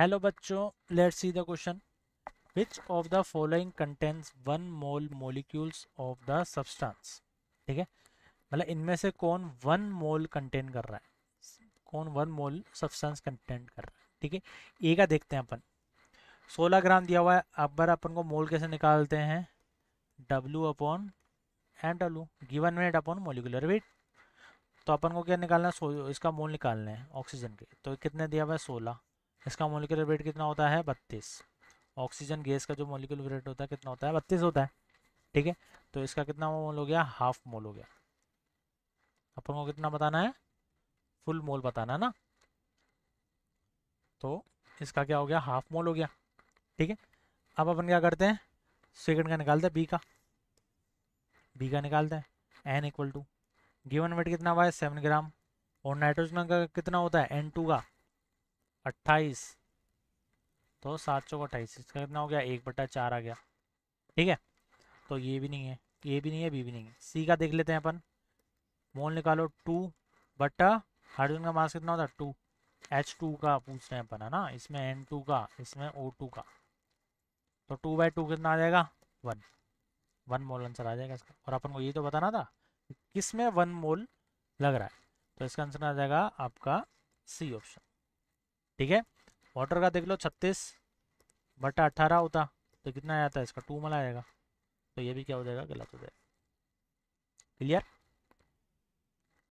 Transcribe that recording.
hello बच्चों let's see the question which of the following contents one mole molecules of the substance ठीक है मतलब इनमें से कौन वन मोल कंटेन कर रहा है कौन वन मोल सब्सटेंस कंटेंट कर रहा है ठीक है ए का देखते हैं अपन 16 ग्राम दिया हुआ है अब बार अपन को मोल कैसे निकालते हैं W upon and W given weight upon molecular weight तो अपन को क्या निकालना है इसका मोल निकालना है ऑक्सीजन के तो कितने दिया हुआ है सोलह इसका मोलिकुलर वेट कितना होता है बत्तीस ऑक्सीजन गैस का जो मोलिकुलर वेट होता है कितना होता है बत्तीस होता है ठीक है तो इसका कितना मोल हो गया हाफ मोल हो गया अपन को कितना बताना है फुल मोल बताना ना तो इसका क्या हो गया हाफ मोल हो गया ठीक है अब अपन क्या करते हैं सेकेंड का निकालते हैं बी का बी का निकालते हैं N equal to given weight कितना हुआ है सेवन ग्राम और नाइट्रोजन का कितना होता है एन टू का अट्ठाईस तो सात सौ अट्ठाईस इसका कितना हो गया एक बटा चार आ गया ठीक है तो ये भी नहीं है ये भी नहीं है बी भी नहीं है सी का देख लेते हैं अपन मोल निकालो टू बटा हाइड्रोजन का मास कितना होता है टू एच टू का पूछ रहे हैं अपन है ना इसमें एन टू का इसमें ओ टू का तो टू बाई टू कितना आ जाएगा वन वन मोल आंसर आ जाएगा इसका और अपन को ये तो बताना था किस में वन मोल लग रहा है तो इसका आंसर आ जाएगा आपका सी ऑप्शन ठीक है वाटर का देख लो छत्तीस बटा अट्ठारह होता तो कितना आता है इसका टू मला आएगा तो ये भी क्या हो जाएगा गलत हो जाएगा क्लियर